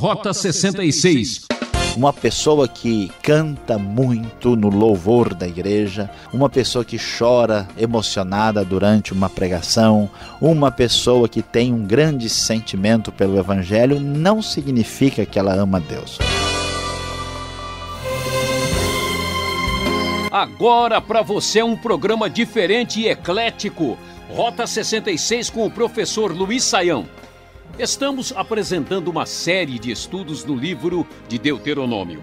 Rota 66. Uma pessoa que canta muito no louvor da igreja, uma pessoa que chora emocionada durante uma pregação, uma pessoa que tem um grande sentimento pelo evangelho, não significa que ela ama Deus. Agora para você um programa diferente e eclético. Rota 66 com o professor Luiz Saião. Estamos apresentando uma série de estudos no livro de Deuteronômio.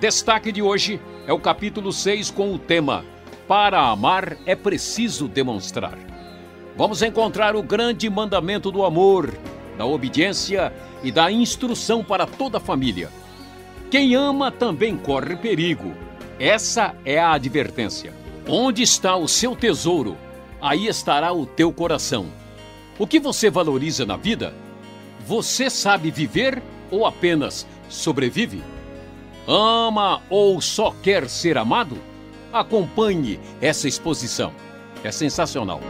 Destaque de hoje é o capítulo 6 com o tema Para amar é preciso demonstrar. Vamos encontrar o grande mandamento do amor, da obediência e da instrução para toda a família. Quem ama também corre perigo. Essa é a advertência. Onde está o seu tesouro, aí estará o teu coração. O que você valoriza na vida você sabe viver ou apenas sobrevive? Ama ou só quer ser amado? Acompanhe essa exposição. É sensacional.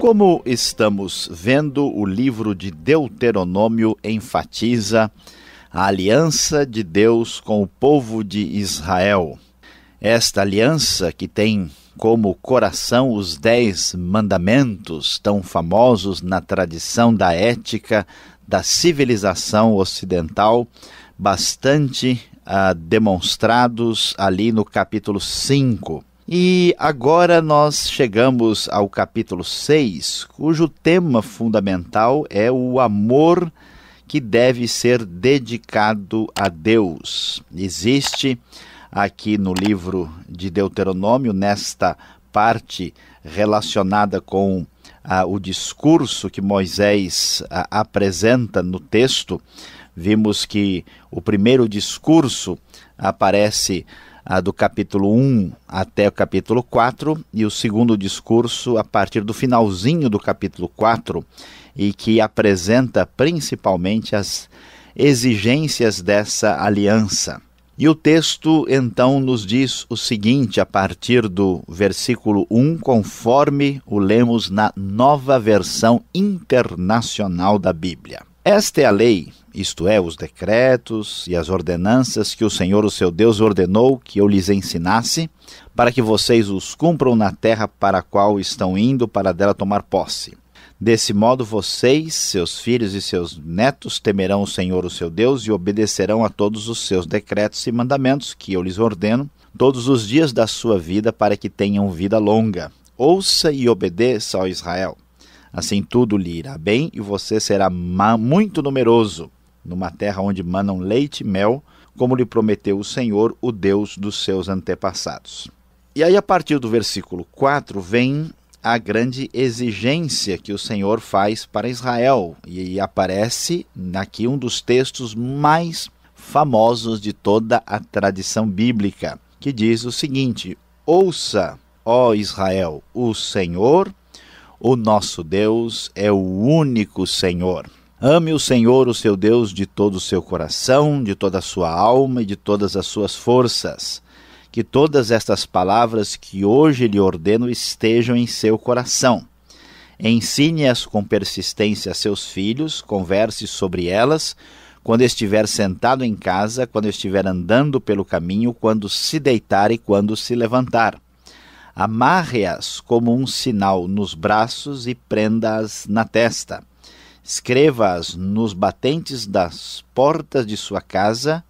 Como estamos vendo, o livro de Deuteronômio enfatiza a aliança de Deus com o povo de Israel. Esta aliança que tem como coração os dez mandamentos, tão famosos na tradição da ética da civilização ocidental, bastante ah, demonstrados ali no capítulo 5. E agora nós chegamos ao capítulo 6, cujo tema fundamental é o amor que deve ser dedicado a Deus. Existe aqui no livro de Deuteronômio, nesta parte relacionada com ah, o discurso que Moisés ah, apresenta no texto. Vimos que o primeiro discurso aparece ah, do capítulo 1 até o capítulo 4, e o segundo discurso a partir do finalzinho do capítulo 4, e que apresenta principalmente as exigências dessa aliança. E o texto então nos diz o seguinte, a partir do versículo 1, conforme o lemos na nova versão internacional da Bíblia. Esta é a lei, isto é, os decretos e as ordenanças que o Senhor, o seu Deus, ordenou que eu lhes ensinasse, para que vocês os cumpram na terra para a qual estão indo, para dela tomar posse. Desse modo, vocês, seus filhos e seus netos temerão o Senhor, o seu Deus, e obedecerão a todos os seus decretos e mandamentos que eu lhes ordeno todos os dias da sua vida, para que tenham vida longa. Ouça e obedeça ao Israel. Assim tudo lhe irá bem e você será muito numeroso, numa terra onde manam leite e mel, como lhe prometeu o Senhor, o Deus dos seus antepassados. E aí, a partir do versículo 4, vem a grande exigência que o Senhor faz para Israel. E aparece aqui um dos textos mais famosos de toda a tradição bíblica, que diz o seguinte: Ouça, ó Israel, o Senhor, o nosso Deus, é o único Senhor. Ame o Senhor, o seu Deus, de todo o seu coração, de toda a sua alma e de todas as suas forças que todas estas palavras que hoje lhe ordeno estejam em seu coração. Ensine-as com persistência a seus filhos, converse sobre elas, quando estiver sentado em casa, quando estiver andando pelo caminho, quando se deitar e quando se levantar. Amarre-as como um sinal nos braços e prenda-as na testa. Escreva-as nos batentes das portas de sua casa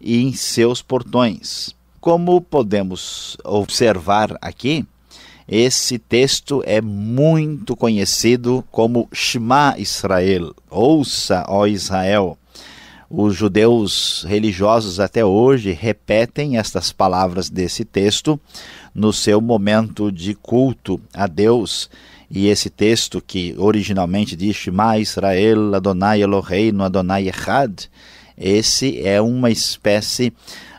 e em seus portões como podemos observar aqui, esse texto é muito conhecido como Shema Israel, ouça, ó Israel. Os judeus religiosos até hoje repetem estas palavras desse texto no seu momento de culto a Deus. E esse texto, que originalmente diz Shema Israel, Adonai Eloheinu, Adonai Echad, esse é uma espécie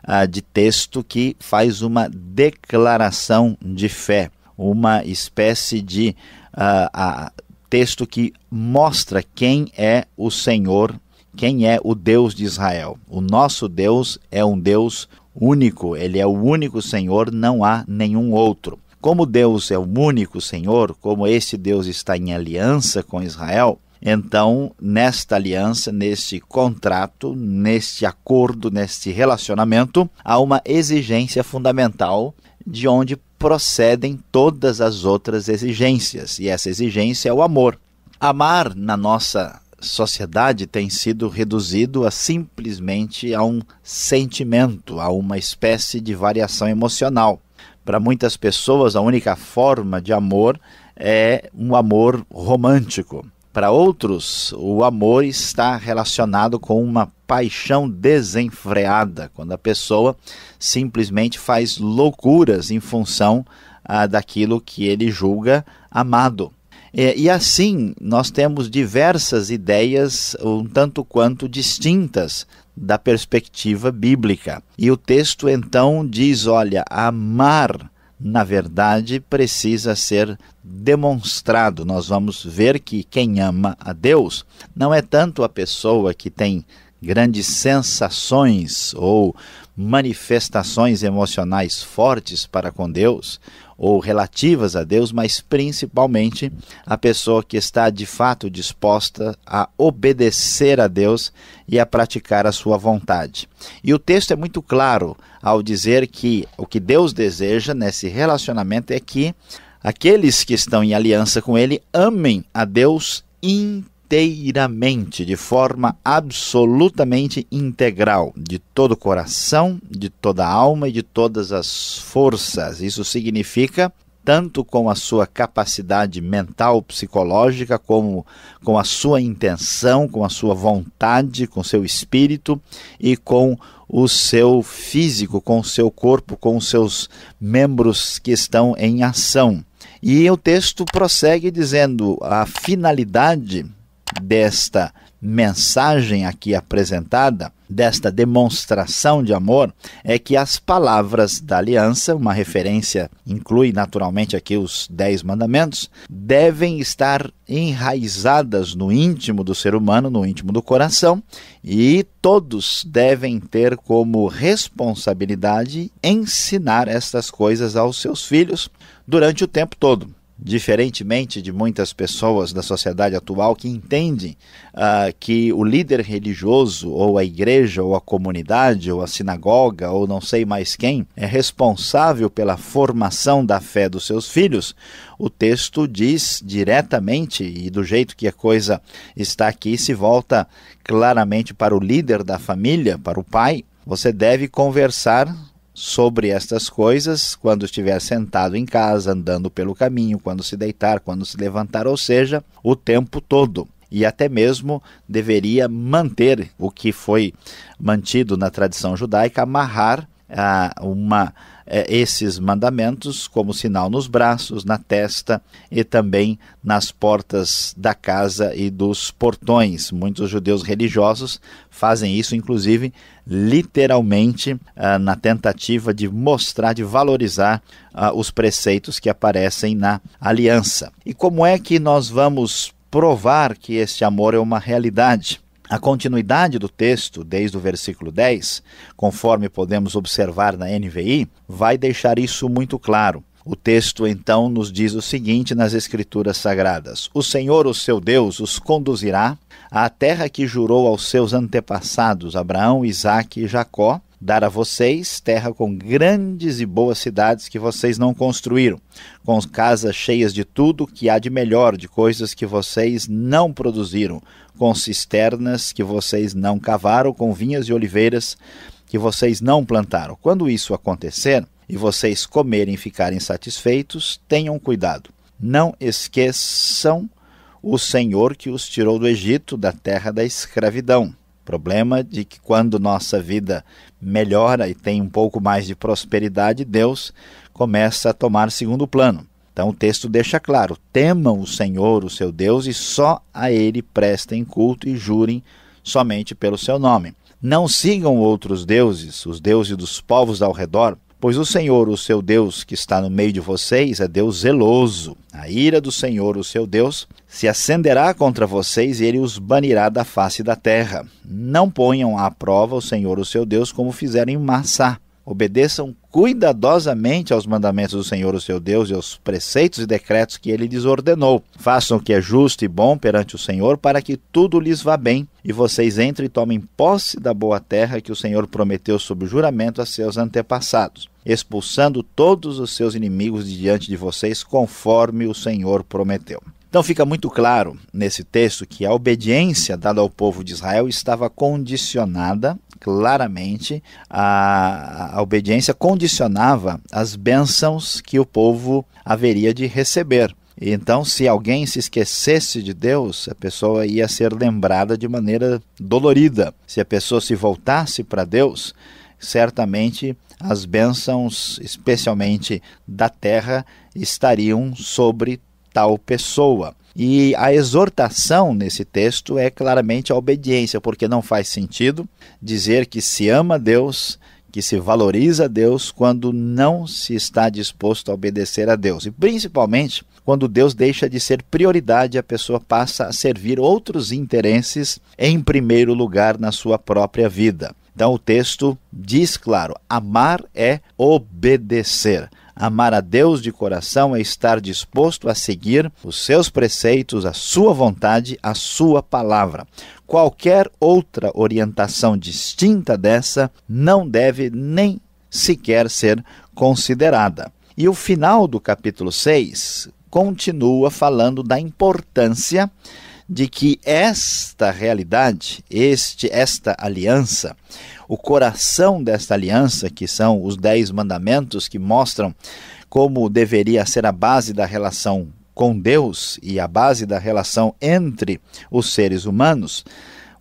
ah, de texto que faz uma declaração de fé, uma espécie de ah, texto que mostra quem é o Senhor, quem é o Deus de Israel. O nosso Deus é um Deus único, ele é o único Senhor, não há nenhum outro. Como Deus é o único Senhor, como esse Deus está em aliança com Israel, então, nesta aliança, nesse contrato, neste acordo, neste relacionamento, há uma exigência fundamental de onde procedem todas as outras exigências, e essa exigência é o amor. Amar na nossa sociedade tem sido reduzido a simplesmente a um sentimento, a uma espécie de variação emocional. Para muitas pessoas, a única forma de amor é um amor romântico. Para outros, o amor está relacionado com uma paixão desenfreada, quando a pessoa simplesmente faz loucuras em função ah, daquilo que ele julga amado. e assim, nós temos diversas ideias, um tanto quanto distintas, da perspectiva bíblica. E o texto então diz: olha, amar na verdade, precisa ser demonstrado. Nós vamos ver que quem ama a Deus não é tanto a pessoa que tem grandes sensações ou manifestações emocionais fortes para com Deus, ou relativas a Deus, mas principalmente a pessoa que está de fato disposta a obedecer a Deus e a praticar a sua vontade. E o texto é muito claro ao dizer que o que Deus deseja nesse relacionamento é que aqueles que estão em aliança com Ele amem a Deus inteiramente inteiramente, de forma absolutamente integral, de todo o coração, de toda a alma e de todas as forças. Isso significa tanto com a sua capacidade mental, psicológica, como com a sua intenção, com a sua vontade, com seu espírito e com o seu físico, com o seu corpo, com os seus membros que estão em ação. E o texto prossegue dizendo: a finalidade desta mensagem aqui apresentada, desta demonstração de amor, é que as palavras da aliança, uma referência inclui naturalmente aqui os Dez Mandamentos, devem estar enraizadas no íntimo do ser humano, no íntimo do coração, e todos devem ter como responsabilidade ensinar estas coisas aos seus filhos durante o tempo todo diferentemente de muitas pessoas da sociedade atual que entendem uh, que o líder religioso, ou a igreja, ou a comunidade, ou a sinagoga, ou não sei mais quem, é responsável pela formação da fé dos seus filhos, o texto diz diretamente, e do jeito que a coisa está aqui, se volta claramente para o líder da família, para o pai. Você deve conversar sobre estas coisas quando estiver sentado em casa, andando pelo caminho, quando se deitar, quando se levantar, ou seja, o tempo todo. E até mesmo deveria manter o que foi mantido na tradição judaica, amarrar ah, uma, eh, esses mandamentos como sinal nos braços, na testa e também nas portas da casa e dos portões. Muitos judeus religiosos fazem isso, inclusive, literalmente, ah, na tentativa de mostrar, de valorizar ah, os preceitos que aparecem na aliança. E como é que nós vamos provar que este amor é uma realidade? A continuidade do texto, desde o versículo 10, conforme podemos observar na NVI, vai deixar isso muito claro. O texto então nos diz o seguinte nas Escrituras Sagradas: O Senhor, o seu Deus, os conduzirá à terra que jurou aos seus antepassados, Abraão, Isaque e Jacó, dar a vocês terra com grandes e boas cidades que vocês não construíram, com casas cheias de tudo que há de melhor, de coisas que vocês não produziram, com cisternas que vocês não cavaram, com vinhas e oliveiras que vocês não plantaram. Quando isso acontecer e vocês comerem e ficarem satisfeitos, tenham cuidado. Não esqueçam o Senhor que os tirou do Egito, da terra da escravidão. Problema de que quando nossa vida melhora e tem um pouco mais de prosperidade, Deus começa a tomar segundo plano. Então o texto deixa claro: temam o Senhor, o seu Deus, e só a ele prestem culto e jurem somente pelo seu nome. Não sigam outros deuses, os deuses dos povos ao redor, Pois o Senhor, o seu Deus, que está no meio de vocês, é Deus zeloso. A ira do Senhor, o seu Deus, se acenderá contra vocês e ele os banirá da face da terra. Não ponham à prova o Senhor, o seu Deus, como fizeram em Massá Obedeçam cuidadosamente aos mandamentos do Senhor, o seu Deus, e aos preceitos e decretos que ele lhes ordenou. Façam o que é justo e bom perante o Senhor, para que tudo lhes vá bem, e vocês entrem e tomem posse da boa terra que o Senhor prometeu sob juramento a seus antepassados, expulsando todos os seus inimigos de diante de vocês, conforme o Senhor prometeu. Então fica muito claro nesse texto que a obediência dada ao povo de Israel estava condicionada claramente a, a, obediência condicionava as bênçãos que o povo haveria de receber. Então, se alguém se esquecesse de Deus, a pessoa ia ser lembrada de maneira dolorida. Se a pessoa se voltasse para Deus, certamente as bênçãos, especialmente da terra, estariam sobre tal pessoa. E a exortação nesse texto é claramente a obediência, porque não faz sentido dizer que se ama Deus, que se valoriza Deus, quando não se está disposto a obedecer a Deus. E principalmente quando Deus deixa de ser prioridade, a pessoa passa a servir outros interesses em primeiro lugar na sua própria vida. Então o texto diz claro: amar é obedecer. Amar a Deus de coração é estar disposto a seguir os seus preceitos, a sua vontade, a sua palavra. Qualquer outra orientação distinta dessa não deve nem sequer ser considerada. E o final do capítulo 6 continua falando da importância de que esta realidade, este, esta aliança, o coração desta aliança, que são os dez mandamentos que mostram como deveria ser a base da relação com Deus e a base da relação entre os seres humanos,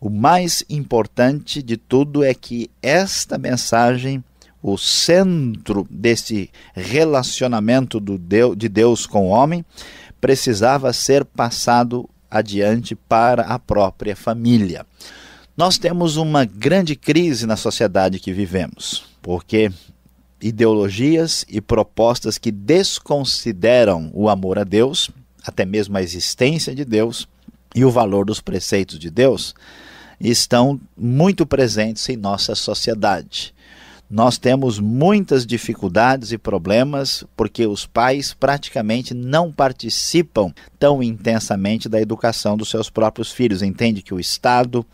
o mais importante de tudo é que esta mensagem, o centro desse relacionamento de Deus com o homem, precisava ser passado adiante para a própria família. Nós temos uma grande crise na sociedade que vivemos, porque ideologias e propostas que desconsideram o amor a Deus, até mesmo a existência de Deus e o valor dos preceitos de Deus, estão muito presentes em nossa sociedade nós temos muitas dificuldades e problemas porque os pais praticamente não participam tão intensamente da educação dos seus próprios filhos. Entende que o Estado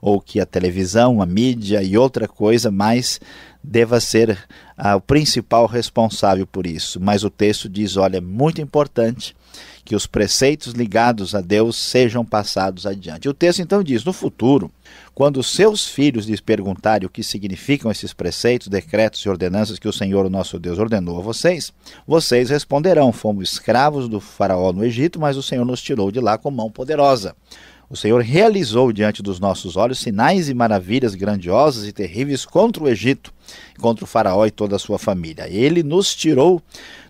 ou que a televisão, a mídia e outra coisa mais deva ser ah, o principal responsável por isso. Mas o texto diz: olha, é muito importante que os preceitos ligados a Deus sejam passados adiante. O texto então diz: No futuro, quando seus filhos lhes perguntarem o que significam esses preceitos, decretos e ordenanças que o Senhor, o nosso Deus, ordenou a vocês, vocês responderão: Fomos escravos do Faraó no Egito, mas o Senhor nos tirou de lá com mão poderosa. O Senhor realizou diante dos nossos olhos sinais e maravilhas grandiosas e terríveis contra o Egito, contra o Faraó e toda a sua família. Ele nos tirou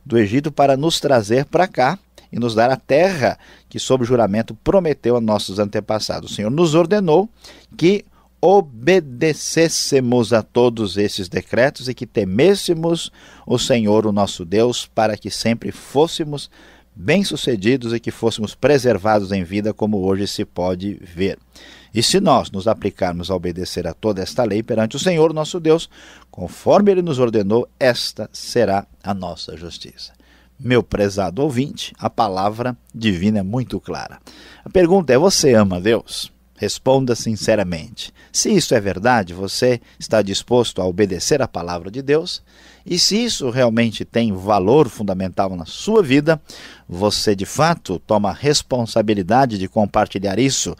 do Egito para nos trazer para cá e nos dar a terra que, sob juramento, prometeu a nossos antepassados. O Senhor nos ordenou que obedecêssemos a todos esses decretos e que temêssemos o Senhor, o nosso Deus, para que sempre fôssemos bem-sucedidos e que fôssemos preservados em vida, como hoje se pode ver. E se nós nos aplicarmos a obedecer a toda esta lei perante o Senhor, nosso Deus, conforme ele nos ordenou, esta será a nossa justiça. Meu prezado ouvinte, a palavra divina é muito clara. A pergunta é: você ama Deus? Responda sinceramente. Se isso é verdade, você está disposto a obedecer a palavra de Deus? E se isso realmente tem valor fundamental na sua vida, você de fato toma responsabilidade de compartilhar isso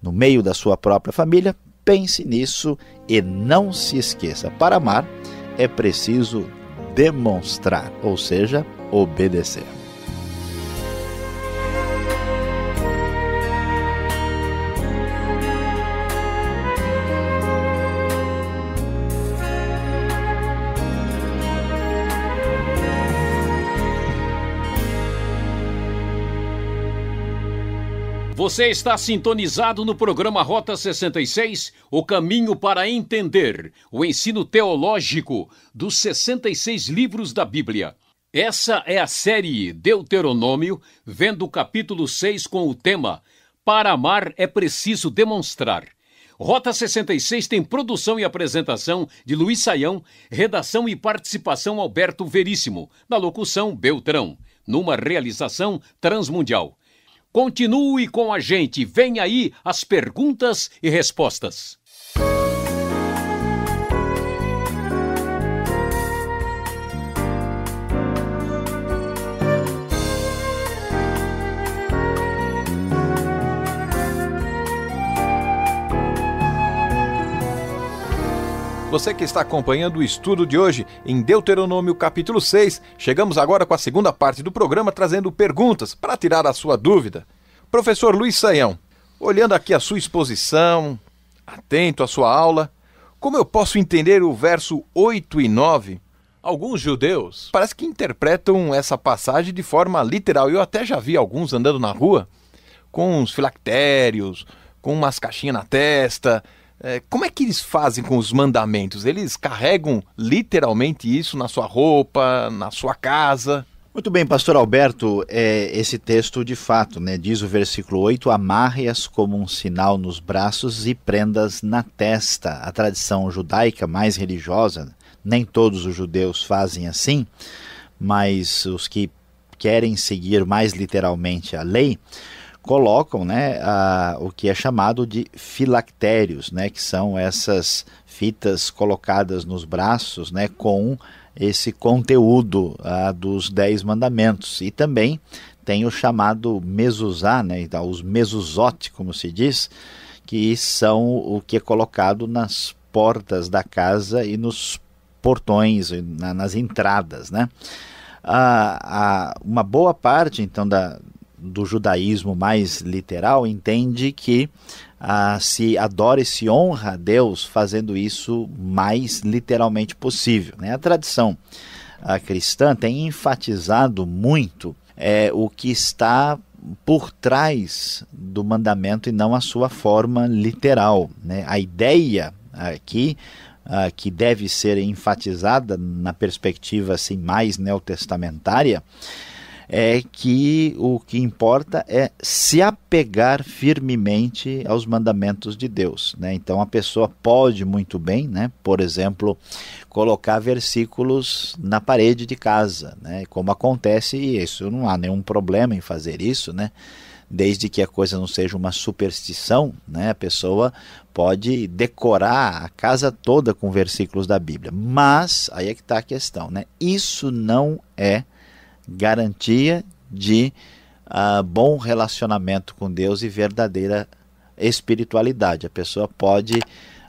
no meio da sua própria família? Pense nisso e não se esqueça: para amar é preciso demonstrar, ou seja, obedecer. Você está sintonizado no programa Rota 66, o caminho para entender o ensino teológico dos 66 livros da Bíblia. Essa é a série Deuteronômio, vendo o capítulo 6 com o tema Para amar é preciso demonstrar. Rota 66 tem produção e apresentação de Luiz Saião, redação e participação Alberto Veríssimo, na locução Beltrão, numa realização transmundial. Continue com a gente, vem aí as perguntas e respostas. Você que está acompanhando o estudo de hoje em Deuteronômio capítulo 6, chegamos agora com a segunda parte do programa trazendo perguntas para tirar a sua dúvida. Professor Luiz Saião, olhando aqui a sua exposição, atento à sua aula, como eu posso entender o verso 8 e 9? Alguns judeus parece que interpretam essa passagem de forma literal. Eu até já vi alguns andando na rua com uns filactérios, com umas caixinhas na testa, é, como é que eles fazem com os mandamentos? Eles carregam literalmente isso na sua roupa, na sua casa? Muito bem, pastor Alberto, é, esse texto de fato, né, diz o versículo 8, amarre-as como um sinal nos braços e prendas na testa. A tradição judaica mais religiosa, nem todos os judeus fazem assim, mas os que querem seguir mais literalmente a lei, colocam né, a, o que é chamado de filactérios, né, que são essas fitas colocadas nos braços né, com esse conteúdo a, dos Dez Mandamentos. E também tem o chamado mesuzá, né, então, os mesuzote, como se diz, que são o que é colocado nas portas da casa e nos portões, na, nas entradas. Né? A, uma boa parte, então, da, do judaísmo mais literal entende que ah, se adora e se honra a Deus fazendo isso mais literalmente possível. Né? A tradição a ah, cristã tem enfatizado muito é, o que está por trás do mandamento e não a sua forma literal. Né? A ideia aqui ah, que deve ser enfatizada na perspectiva assim mais neotestamentária é que o que importa é se apegar firmemente aos mandamentos de Deus. Né? Então a pessoa pode muito bem, né? por exemplo, colocar versículos na parede de casa, né? como acontece, e isso não há nenhum problema em fazer isso, né? desde que a coisa não seja uma superstição, né? a pessoa pode decorar a casa toda com versículos da Bíblia. Mas, aí é que está a questão, né? isso não é garantia de uh, bom relacionamento com Deus e verdadeira espiritualidade. A pessoa pode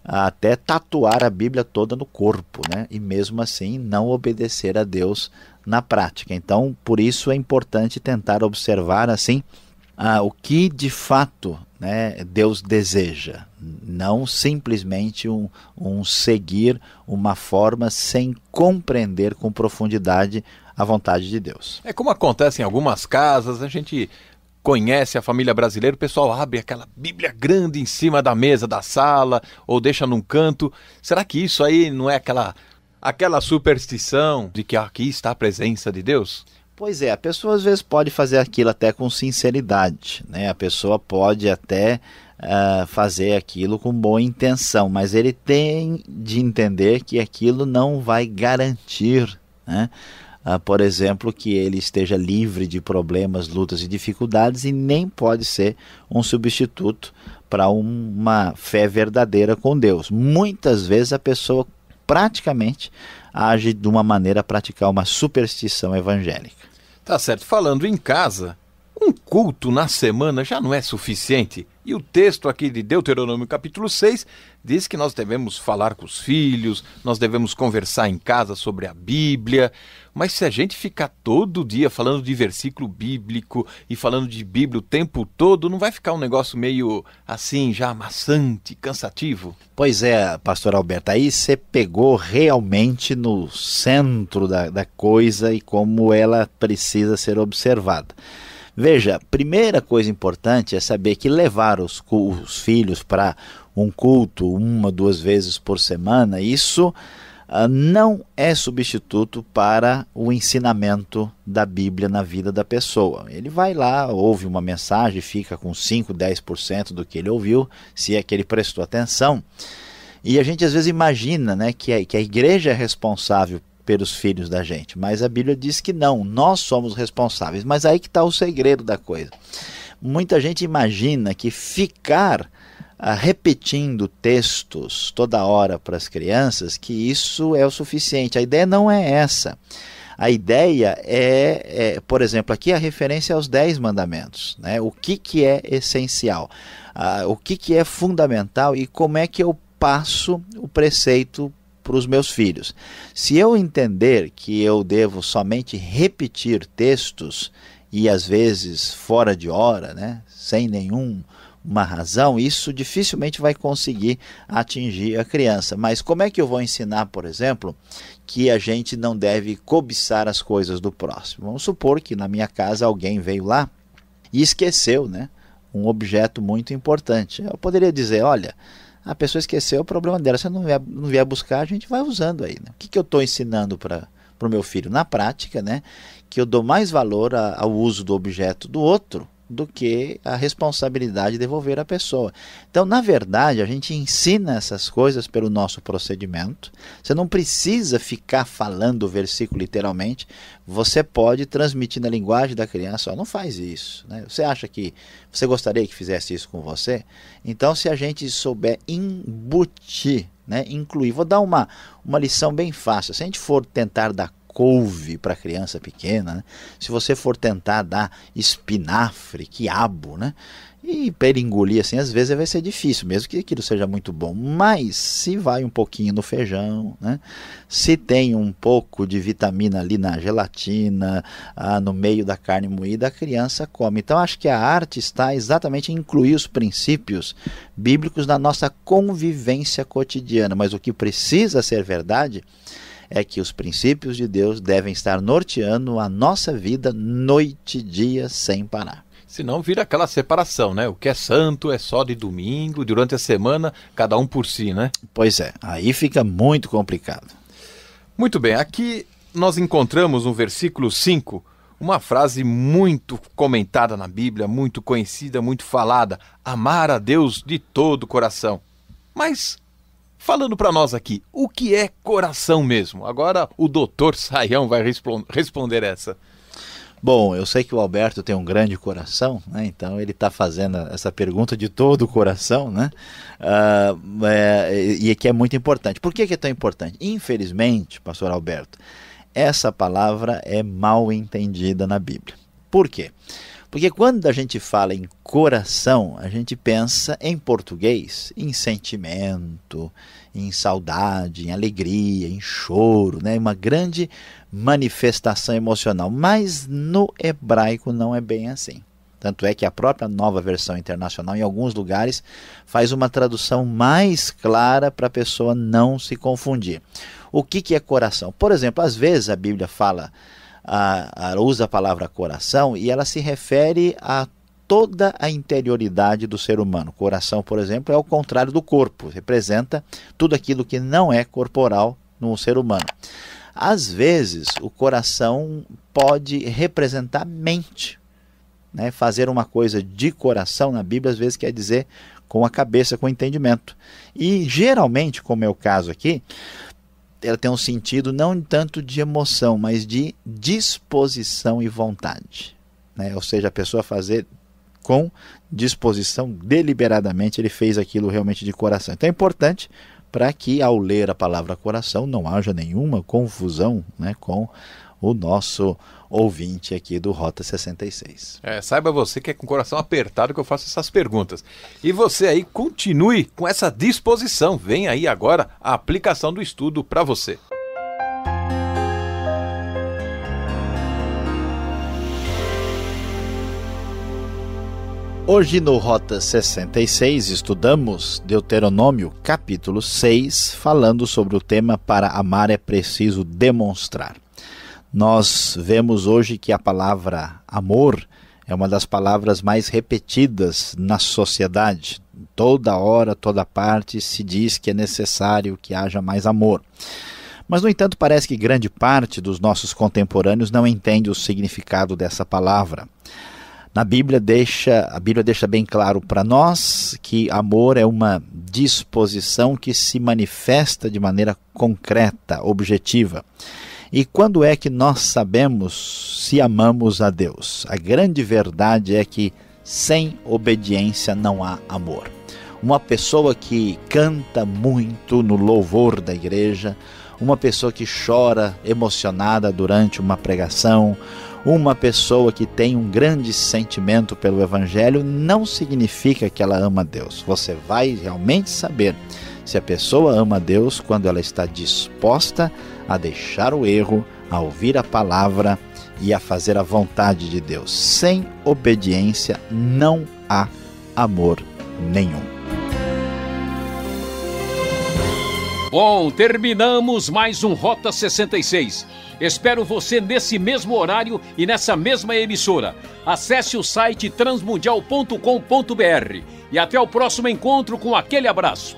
ah, até tatuar a Bíblia toda no corpo, né? E mesmo assim não obedecer a Deus na prática. Então, por isso é importante tentar observar assim ah, o que de fato né, Deus deseja, não simplesmente um, um seguir uma forma sem compreender com profundidade a vontade de Deus. É como acontece em algumas casas, a gente conhece a família brasileira, o pessoal abre aquela Bíblia grande em cima da mesa da sala ou deixa num canto. Será que isso aí não é aquela aquela superstição de que aqui está a presença de Deus? Pois é, a pessoa às vezes pode fazer aquilo até com sinceridade, né? A pessoa pode até uh, fazer aquilo com boa intenção, mas ele tem de entender que aquilo não vai garantir, né? ah, por exemplo, que ele esteja livre de problemas, lutas e dificuldades e nem pode ser um substituto para uma fé verdadeira com Deus. Muitas vezes a pessoa praticamente age de uma maneira a praticar uma superstição evangélica. Tá certo. Falando em casa, um culto na semana já não é suficiente e o texto aqui de Deuteronômio capítulo 6 diz que nós devemos falar com os filhos, nós devemos conversar em casa sobre a Bíblia, mas se a gente ficar todo dia falando de versículo bíblico e falando de Bíblia o tempo todo, não vai ficar um negócio meio assim, já amassante, cansativo? Pois é, pastor Alberto, aí você pegou realmente no centro da, da coisa e como ela precisa ser observada. Veja, primeira coisa importante é saber que levar os, os filhos para um culto uma, duas vezes por semana, isso uh, não é substituto para o ensinamento da Bíblia na vida da pessoa. Ele vai lá, ouve uma mensagem, fica com 5, 10% do que ele ouviu, se é que ele prestou atenção. E a gente às vezes imagina né, que, a, que a igreja é responsável pelos filhos da gente. Mas a Bíblia diz que não, nós somos responsáveis. Mas aí que está o segredo da coisa. Muita gente imagina que ficar ah, repetindo textos toda hora para as crianças, que isso é o suficiente. A ideia não é essa. A ideia é, é, por exemplo, aqui a referência aos dez mandamentos. Né? O que, que é essencial? Ah, o que, que é fundamental e como é que eu passo o preceito para os meus filhos. Se eu entender que eu devo somente repetir textos e às vezes fora de hora, né, sem nenhum uma razão, isso dificilmente vai conseguir atingir a criança. Mas como é que eu vou ensinar, por exemplo, que a gente não deve cobiçar as coisas do próximo? Vamos supor que na minha casa alguém veio lá e esqueceu, né, um objeto muito importante. Eu poderia dizer, olha, a pessoa esqueceu, o problema dela. Se não vier, não vier buscar, a gente vai usando aí. Né? O que, que eu estou ensinando para o meu filho? Na prática, né? que eu dou mais valor a, ao uso do objeto do outro do que a responsabilidade de devolver a pessoa. Então, na verdade, a gente ensina essas coisas pelo nosso procedimento. Você não precisa ficar falando o versículo literalmente. Você pode transmitir na linguagem da criança: ó, não faz isso. Né? Você acha que você gostaria que fizesse isso com você? Então, se a gente souber embutir né, incluir. Vou dar uma, uma lição bem fácil. Se a gente for tentar dar couve para criança pequena, né? se você for tentar dar espinafre, quiabo, né? E para engolir assim, às vezes vai ser difícil, mesmo que aquilo seja muito bom. Mas se vai um pouquinho no feijão, né? se tem um pouco de vitamina ali na gelatina, ah, no meio da carne moída, a criança come. Então acho que a arte está exatamente em incluir os princípios bíblicos na nossa convivência cotidiana. Mas o que precisa ser verdade é que os princípios de Deus devem estar norteando a nossa vida noite e dia sem parar. Senão vira aquela separação, né? O que é santo é só de domingo, durante a semana, cada um por si, né? Pois é, aí fica muito complicado. Muito bem, aqui nós encontramos no versículo 5 uma frase muito comentada na Bíblia, muito conhecida, muito falada: amar a Deus de todo o coração. Mas falando para nós aqui, o que é coração mesmo? Agora o doutor Saião vai responder essa. Bom, eu sei que o Alberto tem um grande coração, né? então ele está fazendo essa pergunta de todo o coração, né? Uh, é, e que é muito importante. Por que, que é tão importante? Infelizmente, pastor Alberto, essa palavra é mal entendida na Bíblia. Por quê? Porque quando a gente fala em coração, a gente pensa em português, em sentimento, em saudade, em alegria, em choro, né? uma grande manifestação emocional. Mas no hebraico não é bem assim. Tanto é que a própria nova versão internacional, em alguns lugares, faz uma tradução mais clara para a pessoa não se confundir. O que, que é coração? Por exemplo, às vezes a Bíblia fala a, a, usa a palavra coração e ela se refere a toda a interioridade do ser humano. Coração, por exemplo, é o contrário do corpo, representa tudo aquilo que não é corporal no ser humano. Às vezes, o coração pode representar mente. Né? Fazer uma coisa de coração na Bíblia, às vezes, quer dizer com a cabeça, com o entendimento. E geralmente, como é o caso aqui, ela tem um sentido não tanto de emoção, mas de disposição e vontade. Né? Ou seja, a pessoa fazer com disposição, deliberadamente, ele fez aquilo realmente de coração. Então é importante para que ao ler a palavra coração não haja nenhuma confusão né, com o nosso ouvinte aqui do Rota 66. É, saiba você que é com o coração apertado que eu faço essas perguntas. E você aí continue com essa disposição. Vem aí agora a aplicação do estudo para você. Hoje no Rota 66 estudamos Deuteronômio capítulo 6, falando sobre o tema Para amar é preciso demonstrar. Nós vemos hoje que a palavra amor é uma das palavras mais repetidas na sociedade. Toda hora, toda parte se diz que é necessário que haja mais amor. Mas, no entanto, parece que grande parte dos nossos contemporâneos não entende o significado dessa palavra. Na Bíblia deixa, a Bíblia deixa bem claro para nós que amor é uma disposição que se manifesta de maneira concreta, objetiva. E quando é que nós sabemos se amamos a Deus? A grande verdade é que sem obediência não há amor. Uma pessoa que canta muito no louvor da igreja, uma pessoa que chora emocionada durante uma pregação, uma pessoa que tem um grande sentimento pelo Evangelho não significa que ela ama Deus. Você vai realmente saber se a pessoa ama Deus quando ela está disposta a a deixar o erro, a ouvir a palavra e a fazer a vontade de Deus. Sem obediência não há amor nenhum. Bom, terminamos mais um Rota 66. Espero você nesse mesmo horário e nessa mesma emissora. Acesse o site transmundial.com.br e até o próximo encontro com aquele abraço.